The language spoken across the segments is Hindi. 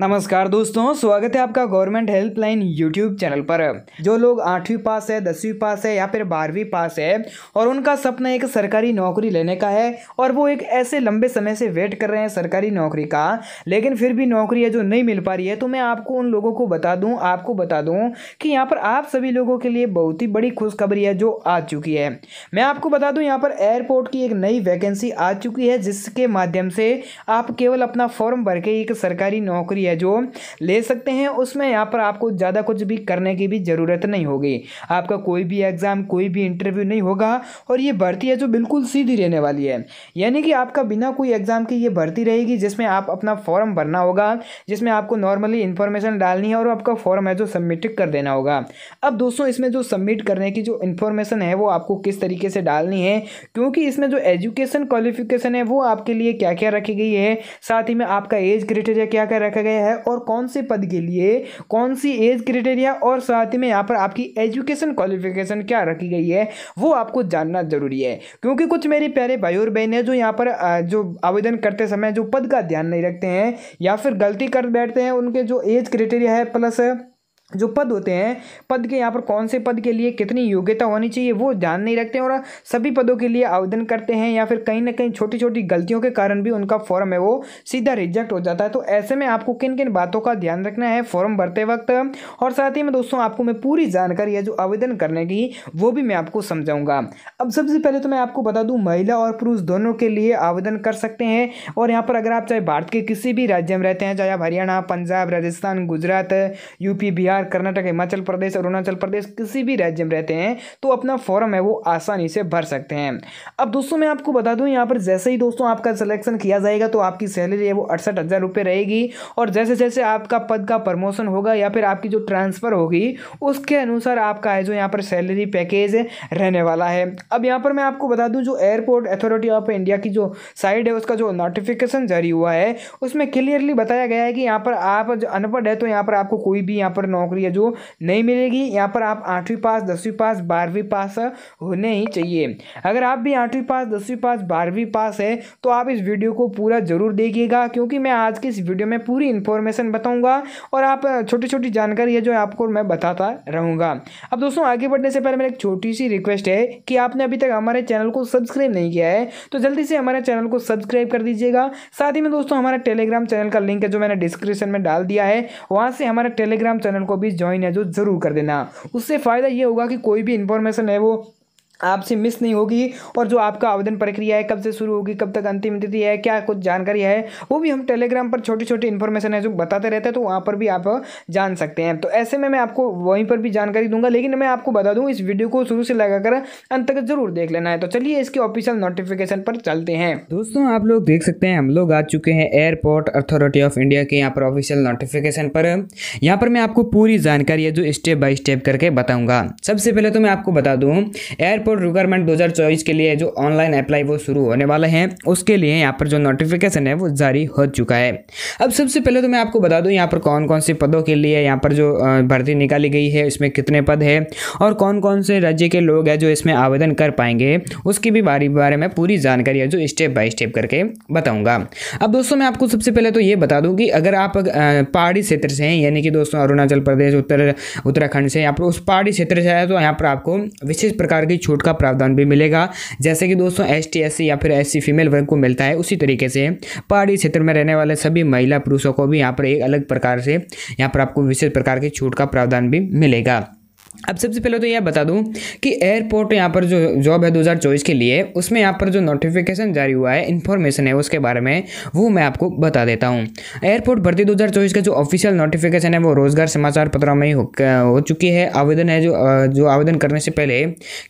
नमस्कार दोस्तों स्वागत है आपका गवर्नमेंट हेल्पलाइन यूट्यूब चैनल पर जो लोग आठवीं पास है दसवीं पास है या फिर बारहवीं पास है और उनका सपना एक सरकारी नौकरी लेने का है और वो एक ऐसे लंबे समय से वेट कर रहे हैं सरकारी नौकरी का लेकिन फिर भी नौकरी है जो नहीं मिल पा रही है तो मैं आपको उन लोगों को बता दूँ आपको बता दूँ कि यहाँ पर आप सभी लोगों के लिए बहुत ही बड़ी खुशखबरी है जो आ चुकी है मैं आपको बता दूँ यहाँ पर एयरपोर्ट की एक नई वैकेंसी आ चुकी है जिसके माध्यम से आप केवल अपना फॉर्म भर के एक सरकारी नौकरी भी है जो ले सकते हैं उसमें यहाँ पर आपको ज़्यादा कुछ भी करने की भी ज़रूरत नहीं होगी आपका कोई भी एग्ज़ाम कोई भी इंटरव्यू नहीं होगा और ये भर्ती है जो बिल्कुल सीधी रहने वाली है यानी कि आपका बिना कोई एग्ज़ाम की ये भर्ती रहेगी जिसमें आप अपना फॉर्म भरना होगा जिसमें आपको नॉर्मली इन्फॉर्मेशन डालनी है और आपका फॉर्म है जो सबमिट कर देना होगा अब दोस्तों इसमें जो सबमिट करने की जो इन्फॉर्मेशन है वो आपको किस तरीके से डालनी है क्योंकि इसमें जो एजुकेशन क्वालिफिकेशन है वो आपके लिए क्या क्या रखी गई है साथ ही में आपका एज क्रिटेरिया क्या क्या रखा गया में है और कौन से पद के लिए कौन सी एज क्रिटेरिया और साथ ही में यहाँ पर आपकी एजुकेशन क्वालिफिकेशन क्या रखी गई है वो आपको जानना जरूरी है क्योंकि कुछ मेरे प्यारे भाई और बहन है जो यहाँ पर जो आवेदन करते समय जो पद का ध्यान नहीं रखते हैं या फिर गलती कर बैठते हैं उनके जो एज क्रिटेरिया है प्लस जो पद होते हैं पद के यहाँ पर कौन से पद के लिए कितनी योग्यता होनी चाहिए वो ध्यान नहीं रखते हैं और सभी पदों के लिए आवेदन करते हैं या फिर कहीं ना कहीं छोटी छोटी गलतियों के कारण भी उनका फॉर्म है वो सीधा रिजेक्ट हो जाता है तो ऐसे में आपको किन किन बातों का ध्यान रखना है फॉर्म भरते वक्त और साथ ही में दोस्तों आपको मैं पूरी जानकारी है जो आवेदन करने की वो भी मैं आपको समझाऊंगा अब सबसे पहले तो मैं आपको बता दूँ महिला और पुरुष दोनों के लिए आवेदन कर सकते हैं और यहाँ पर अगर आप चाहे भारत के किसी भी राज्य में रहते हैं चाहे हरियाणा पंजाब राजस्थान गुजरात यूपी बिहार बिहार कर्नाटक हिमाचल प्रदेश अरुणाचल प्रदेश किसी भी राज्य में रहते हैं तो अपना फॉर्म है वो आसानी से भर सकते हैं अब दोस्तों मैं आपको बता दूं यहाँ पर जैसे ही दोस्तों आपका सिलेक्शन किया जाएगा तो आपकी सैलरी है वो अड़सठ हज़ार रुपये रहेगी और जैसे जैसे आपका पद का प्रमोशन होगा या फिर आपकी जो ट्रांसफ़र होगी उसके अनुसार आपका है जो यहाँ पर सैलरी पैकेज रहने वाला है अब यहाँ पर मैं आपको बता दूँ जो एयरपोर्ट अथॉरिटी ऑफ इंडिया की जो साइड है उसका जो नोटिफिकेशन जारी हुआ है उसमें क्लियरली बताया गया है कि यहाँ पर आप अनपढ़ है तो यहाँ पर आपको कोई भी यहाँ पर नौकरी नौकरी है जो नहीं मिलेगी यहाँ पर आप आठवीं पास दसवीं पास बारहवीं पास होने ही चाहिए अगर आप भी आठवीं पास दसवीं पास बारहवीं पास है तो आप इस वीडियो को पूरा ज़रूर देखिएगा क्योंकि मैं आज की इस वीडियो में पूरी इन्फॉर्मेशन बताऊँगा और आप छोटी छोटी जानकारी है जो आपको मैं बताता रहूँगा अब दोस्तों आगे बढ़ने से पहले मेरी एक छोटी सी रिक्वेस्ट है कि आपने अभी तक हमारे चैनल को सब्सक्राइब नहीं किया है तो जल्दी से हमारे चैनल को सब्सक्राइब कर दीजिएगा साथ ही में दोस्तों हमारा टेलीग्राम चैनल का लिंक है जो मैंने डिस्क्रिप्शन में डाल दिया है वहाँ से हमारे टेलीग्राम चैनल को को भी ज्वाइन है जो ज़रूर कर देना उससे फ़ायदा ये होगा कि कोई भी इंफॉर्मेशन है वो आपसे मिस नहीं होगी और जो आपका आवेदन प्रक्रिया है कब से शुरू होगी कब तक अंतिम तिथि है क्या कुछ जानकारी है वो भी हम टेलीग्राम पर छोटी छोटी इन्फॉर्मेशन है जो बताते रहते हैं तो वहाँ पर भी आप जान सकते हैं तो ऐसे में मैं आपको वहीं पर भी जानकारी दूंगा लेकिन मैं आपको बता दूँ इस वीडियो को शुरू से लगाकर अंत तक जरूर देख लेना है तो चलिए इसके ऑफिशियल नोटिफिकेशन पर चलते हैं दोस्तों आप लोग देख सकते हैं हम लोग आ चुके हैं एयरपोर्ट अथॉरिटी ऑफ इंडिया के यहाँ पर ऑफिशियल नोटिफिकेशन पर यहाँ पर मैं आपको पूरी जानकारी है जो स्टेप बाई स्टेप करके बताऊँगा सबसे पहले तो मैं आपको बता दूँ एयर एयरपोर्ट रिक्वायरमेंट 2024 के लिए जो ऑनलाइन अप्लाई वो शुरू होने वाले हैं उसके लिए यहाँ पर जो नोटिफिकेशन है वो जारी हो चुका है अब सबसे पहले तो मैं आपको बता दूँ यहाँ पर कौन कौन से पदों के लिए यहाँ पर जो भर्ती निकाली गई है इसमें कितने पद है और कौन कौन से राज्य के लोग हैं जो इसमें आवेदन कर पाएंगे उसकी भी बारे बारे में पूरी जानकारी है जो स्टेप बाय स्टेप करके बताऊँगा अब दोस्तों मैं आपको सबसे पहले तो ये बता दूँ कि अगर आप पहाड़ी क्षेत्र से हैं यानी कि दोस्तों अरुणाचल प्रदेश उत्तर उत्तराखंड से यहाँ पर उस पहाड़ी क्षेत्र से आए तो यहाँ पर आपको विशेष प्रकार की छूट छूट का प्रावधान भी मिलेगा जैसे कि दोस्तों एस टी या फिर एस फीमेल वर्ग को मिलता है उसी तरीके से पहाड़ी क्षेत्र में रहने वाले सभी महिला पुरुषों को भी यहाँ पर एक अलग प्रकार से यहाँ पर आपको विशेष प्रकार की छूट का प्रावधान भी मिलेगा अब सबसे पहले तो यह बता दूं कि एयरपोर्ट यहाँ पर जो जॉब है 2024 के लिए उसमें यहाँ पर जो नोटिफिकेशन जारी हुआ है इन्फॉर्मेशन है उसके बारे में वो मैं आपको बता देता हूँ एयरपोर्ट भर्ती 2024 का जो ऑफिशियल नोटिफिकेशन है वो रोजगार समाचार पत्रों में ही हो, हो चुकी है आवेदन है जो जो आवेदन करने से पहले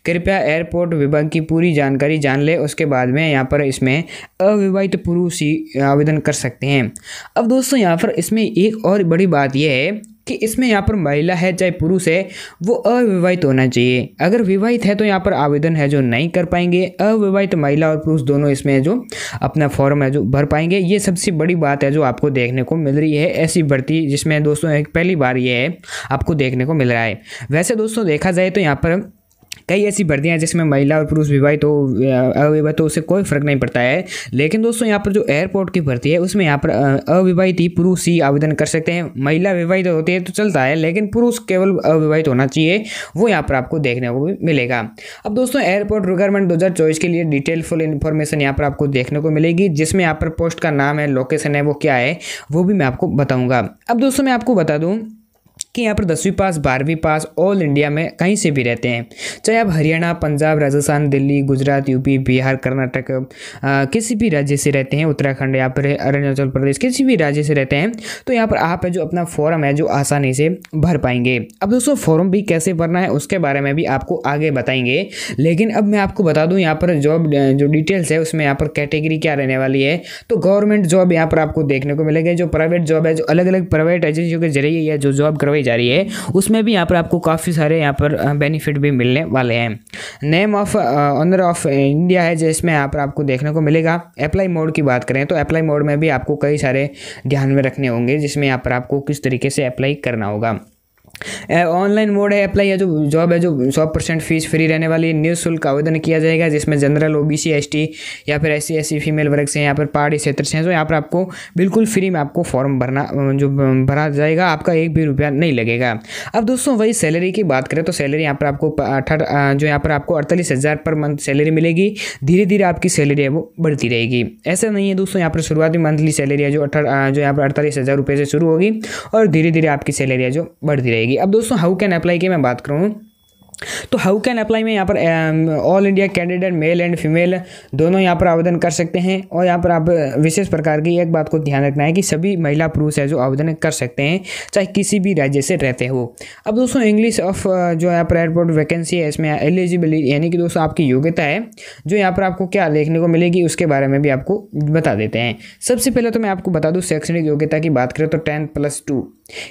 कृपया एयरपोर्ट विभाग की पूरी जानकारी जान ले उसके बाद में यहाँ पर इसमें अविवाहित पुरुष ही आवेदन कर सकते हैं अब दोस्तों यहाँ पर इसमें एक और बड़ी बात यह है कि इसमें यहाँ पर महिला है चाहे पुरुष है वो अविवाहित होना चाहिए अगर विवाहित है तो यहाँ पर आवेदन है जो नहीं कर पाएंगे अविवाहित महिला और पुरुष दोनों इसमें जो अपना फॉर्म है जो भर पाएंगे ये सबसे बड़ी बात है जो आपको देखने को मिल रही है ऐसी भर्ती जिसमें दोस्तों एक पहली बार ये है आपको देखने को मिल रहा है वैसे दोस्तों देखा जाए तो यहाँ पर कई ऐसी भर्तियाँ जिसमें महिला और पुरुष विवाहित हो अविवाहित हो उसे कोई फर्क नहीं पड़ता है लेकिन दोस्तों यहाँ पर जो एयरपोर्ट की भर्ती है उसमें यहाँ पर अविवाहित ही पुरुष ही आवेदन कर सकते हैं महिला विवाहित होती है तो चलता है लेकिन पुरुष केवल अविवाहित होना चाहिए वो यहाँ पर आपको देखने को मिलेगा अब दोस्तों एयरपोर्ट रिक्वायरमेंट दो के लिए डिटेल फुल इन्फॉर्मेशन यहाँ पर आपको देखने को मिलेगी जिसमें यहाँ पर पोस्ट का नाम है लोकेशन है वो क्या है वो भी मैं आपको बताऊँगा अब दोस्तों मैं आपको बता दूँ कि यहाँ पर दसवीं पास बारहवीं पास ऑल इंडिया में कहीं से भी रहते हैं चाहे आप हरियाणा पंजाब राजस्थान दिल्ली गुजरात यूपी बिहार कर्नाटक किसी भी राज्य से रहते हैं उत्तराखंड या पर अरुणाचल प्रदेश किसी भी राज्य से रहते हैं तो यहाँ पर आप जो अपना फॉर्म है जो आसानी से भर पाएंगे अब दोस्तों फॉर्म भी कैसे भरना है उसके बारे में भी आपको आगे बताएंगे लेकिन अब मैं आपको बता दूँ यहाँ पर जॉब जो डिटेल्स है उसमें यहाँ पर कैटेगरी क्या रहने वाली है तो गवर्नमेंट जॉब यहाँ पर आपको देखने को मिलेगा जो प्राइवेट जॉब है जो अलग अलग प्राइवेट एजेंसियों के जरिए या जो जॉब करवाई जा रही है उसमें भी यहाँ पर आपको काफ़ी सारे यहाँ पर बेनिफिट भी मिलने वाले हैं name of honour of India है जिसमें यहाँ पर आपको देखने को मिलेगा अप्लाई मोड की बात करें तो अप्लाई मोड में भी आपको कई सारे ध्यान में रखने होंगे जिसमें यहाँ पर आपको किस तरीके से अप्लाई करना होगा ऑनलाइन मोड है अप्लाई है जो जॉब है जो सौ परसेंट फीस फ्री रहने वाली निःशुल्क शुल्क आवेदन किया जाएगा जिसमें जनरल ओबीसी एसटी या फिर एस सी फीमेल वर्ग से यहाँ पर पहाड़ी क्षेत्र से हैं तो यहाँ पर आपको बिल्कुल फ्री में आपको फॉर्म भरना जो भरा जाएगा आपका एक भी रुपया नहीं लगेगा अब दोस्तों वही सैलरी की बात करें तो सैलरी यहाँ पर आपको अठारह जो यहाँ पर आपको अड़तालीस हज़ार पर मंथ सैलरी मिलेगी धीरे धीरे आपकी सैलरी है वो बढ़ती रहेगी ऐसा नहीं है दोस्तों यहाँ पर शुरुआती मंथली सैलरी है जो अठारह जो यहाँ पर अड़तालीस हज़ार रुपये से शुरू होगी और धीरे धीरे आपकी सैलरी है जो बढ़ती रहेगी जाएगी अब दोस्तों हाउ कैन अप्लाई की मैं बात करूँ तो हाउ कैन अप्लाई में यहाँ पर all India candidate male and female दोनों यहाँ पर आवेदन कर सकते हैं और यहाँ पर आप विशेष प्रकार की एक बात को ध्यान रखना है कि सभी महिला पुरुष है जो आवेदन कर सकते हैं चाहे किसी भी राज्य से रहते हो अब दोस्तों इंग्लिश ऑफ uh, जो यहाँ पर एयरपोर्ट वैकेंसी है इसमें एलिजिबिलिटी यानी कि दोस्तों आपकी योग्यता है जो यहाँ पर आपको क्या देखने को मिलेगी उसके बारे में भी आपको बता देते हैं सबसे पहले तो मैं आपको बता दूँ शैक्षणिक योग्यता की बात करें तो टेन प्लस टू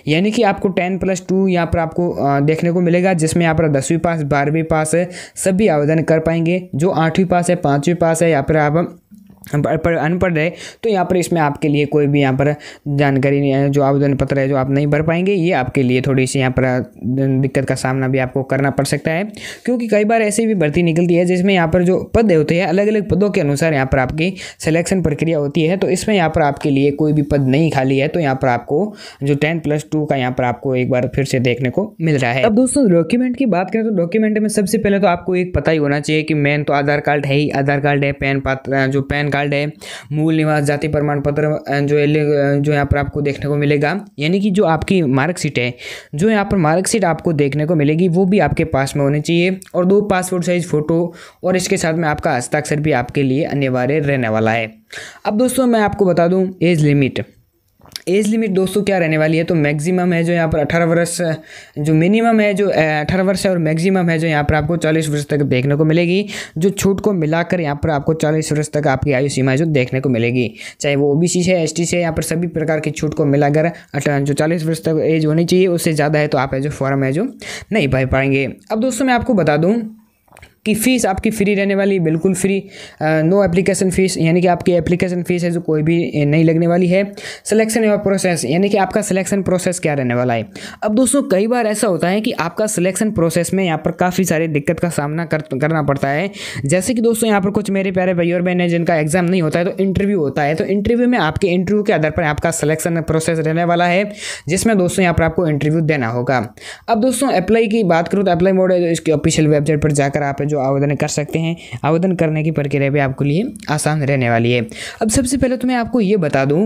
यानी कि आपको टेन प्लस टू यहाँ पर आपको uh, देखने को मिलेगा जिसमें यहाँ पर दसवीं पास बारहवीं पास है सभी आवेदन कर पाएंगे जो आठवीं पास है पाँचवीं पास है या फिर आप अनपढ़ रहे तो यहाँ पर इसमें आपके लिए कोई भी यहाँ पर जानकारी नहीं है जो आवेदन पत्र है जो आप नहीं भर पाएंगे ये आपके लिए थोड़ी सी यहाँ पर दिक्कत का सामना भी आपको करना पड़ सकता है क्योंकि कई बार ऐसी भी भर्ती निकलती है जिसमें यहाँ पर जो पद होते हैं अलग अलग पदों के अनुसार यहाँ पर आपकी सिलेक्शन प्रक्रिया होती है तो इसमें यहाँ पर आपके लिए कोई भी पद नहीं खाली है तो यहाँ पर आपको जो टेन प्लस टू का यहाँ पर आपको एक बार फिर से देखने को मिल रहा है अब दोस्तों डॉक्यूमेंट की बात करें तो डॉक्यूमेंट में सबसे पहले तो आपको एक पता ही होना चाहिए कि मेन तो आधार कार्ड है ही आधार कार्ड है पैन पात्र जो पैन कार्ड है मूल निवास जाति प्रमाण पत्र जो है जो यहाँ पर आपको देखने को मिलेगा यानी कि जो आपकी मार्कशीट है जो यहाँ पर मार्कशीट आपको देखने को मिलेगी वो भी आपके पास में होनी चाहिए और दो पासपोर्ट साइज़ फ़ोटो और इसके साथ में आपका हस्ताक्षर भी आपके लिए अनिवार्य रहने वाला है अब दोस्तों मैं आपको बता दूँ एज लिमिट एज लिमिट दोस्तों क्या रहने वाली है तो मैक्सिमम है जो यहाँ पर अठारह वर्ष जो मिनिमम है जो अठारह वर्ष है और मैक्सिमम है जो यहाँ पर आपको चालीस वर्ष तक देखने को मिलेगी जो छूट को मिलाकर यहाँ पर आपको चालीस वर्ष तक आपकी आयु सीमा जो देखने को मिलेगी चाहे वो ओ से एस से यहाँ पर सभी प्रकार की छूट को मिलाकर जो चालीस वर्ष तक एज होनी चाहिए उससे ज़्यादा है तो आप है जो फॉर्म है जो नहीं भर पाएंगे अब दोस्तों मैं आपको बता दूँ की फ़ीस आपकी फ्री रहने वाली बिल्कुल फ्री नो एप्लीकेशन फ़ीस यानी कि आपकी एप्लीकेशन फ़ीस है जो कोई भी नहीं लगने वाली है सिलेक्शन या प्रोसेस यानी कि आपका सिलेक्शन प्रोसेस क्या रहने वाला है अब दोस्तों कई बार ऐसा होता है कि आपका सिलेक्शन प्रोसेस में यहाँ पर काफ़ी सारी दिक्कत का सामना कर, करना पड़ता है जैसे कि दोस्तों यहाँ पर कुछ मेरे प्यारे भाई और बहन हैं जिनका एग्ज़ाम नहीं होता है तो इंटरव्यू होता है तो इंटरव्यू में आपके इंटरव्यू के आधार पर आपका सिलेक्शन प्रोसेस रहने वाला है जिसमें दोस्तों यहाँ पर आपको इंटरव्यू देना होगा अब दोस्तों अप्लाई की बात करूँ तो अप्लाई मोड है इसकी ऑफिशियल वेबसाइट पर जाकर आप जो आवेदन कर सकते हैं आवेदन करने की प्रक्रिया भी आपके लिए आसान रहने वाली है अब सबसे पहले तो मैं आपको ये बता दूँ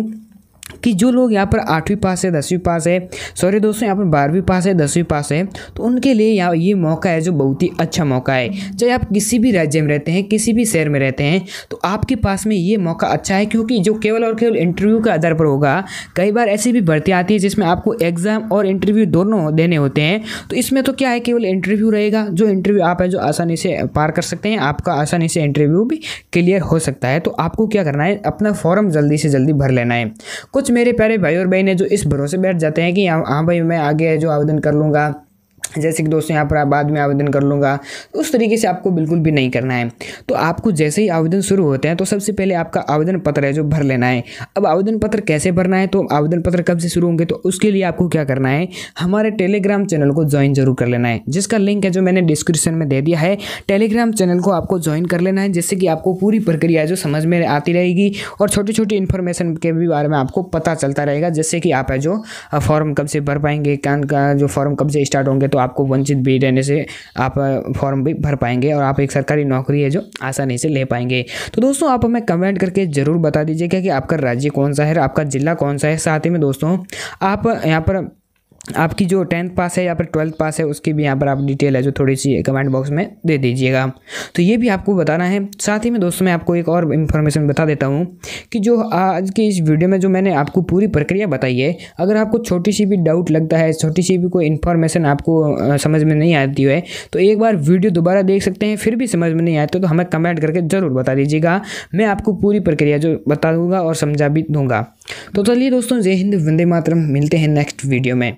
कि जो लोग यहाँ पर आठवीं पास है दसवीं पास है सॉरी दोस्तों यहाँ पर बारहवीं पास है दसवीं पास है तो उनके लिए यहाँ ये मौका है जो बहुत ही अच्छा मौका है चाहे आप किसी भी राज्य में रहते हैं किसी भी शहर में रहते हैं तो आपके पास में ये मौका अच्छा है क्योंकि जो केवल और केवल इंटरव्यू के आधार पर होगा कई बार ऐसी भी भर्ती आती है जिसमें आपको एग्ज़ाम और इंटरव्यू दोनों देने होते हैं तो इसमें तो क्या है केवल इंटरव्यू रहेगा जो इंटरव्यू आप है जो आसानी से पार कर सकते हैं आपका आसानी से इंटरव्यू भी क्लियर हो सकता है तो आपको क्या करना है अपना फॉर्म जल्दी से जल्दी भर लेना है कुछ कुछ मेरे प्यारे भाई और बहन है जो इस भरोसे बैठ जाते हैं कि हाँ, हाँ भाई मैं आगे जो आवेदन कर लूँगा जैसे कि दोस्तों यहाँ पर आप बाद में आवेदन कर लूँगा तो उस तरीके से आपको बिल्कुल भी नहीं करना है तो आपको जैसे ही आवेदन शुरू होते हैं तो सबसे पहले आपका आवेदन पत्र है जो भर लेना है अब आवेदन पत्र कैसे भरना है तो आवेदन पत्र कब से शुरू होंगे तो उसके लिए आपको क्या करना है हमारे टेलीग्राम चैनल को ज्वाइन जरूर कर लेना है जिसका लिंक है जो मैंने डिस्क्रिप्शन में दे दिया है टेलीग्राम चैनल को आपको ज्वाइन कर लेना है जिससे कि आपको पूरी प्रक्रिया जो समझ में आती रहेगी और छोटी छोटी इन्फॉर्मेशन के भी बारे में आपको पता चलता रहेगा जिससे कि आप है जो फॉर्म कब से भर पाएंगे कान का जो फॉर्म कब से स्टार्ट होंगे तो तो आपको वंचित भी रहने से आप फॉर्म भी भर पाएंगे और आप एक सरकारी नौकरी है जो आसानी से ले पाएंगे तो दोस्तों आप हमें कमेंट करके ज़रूर बता दीजिएगा कि आपका राज्य कौन सा है आपका ज़िला कौन सा है साथ ही में दोस्तों आप यहाँ पर आपकी जो टेंथ पास है या फिर ट्वेल्थ पास है उसकी भी यहाँ पर आप डिटेल है जो थोड़ी सी कमेंट बॉक्स में दे दीजिएगा तो ये भी आपको बताना है साथ ही में दोस्तों मैं आपको एक और इन्फॉर्मेशन बता देता हूँ कि जो आज की इस वीडियो में जो मैंने आपको पूरी प्रक्रिया बताई है अगर आपको छोटी सी भी डाउट लगता है छोटी सी भी कोई इन्फॉर्मेशन आपको समझ में नहीं आती है तो एक बार वीडियो दोबारा देख सकते हैं फिर भी समझ में नहीं आते तो, तो हमें कमेंट करके ज़रूर बता दीजिएगा मैं आपको पूरी प्रक्रिया जो बता दूँगा और समझा भी दूँगा तो चलिए दोस्तों जय हिंद वंदे मातरम मिलते हैं नेक्स्ट वीडियो में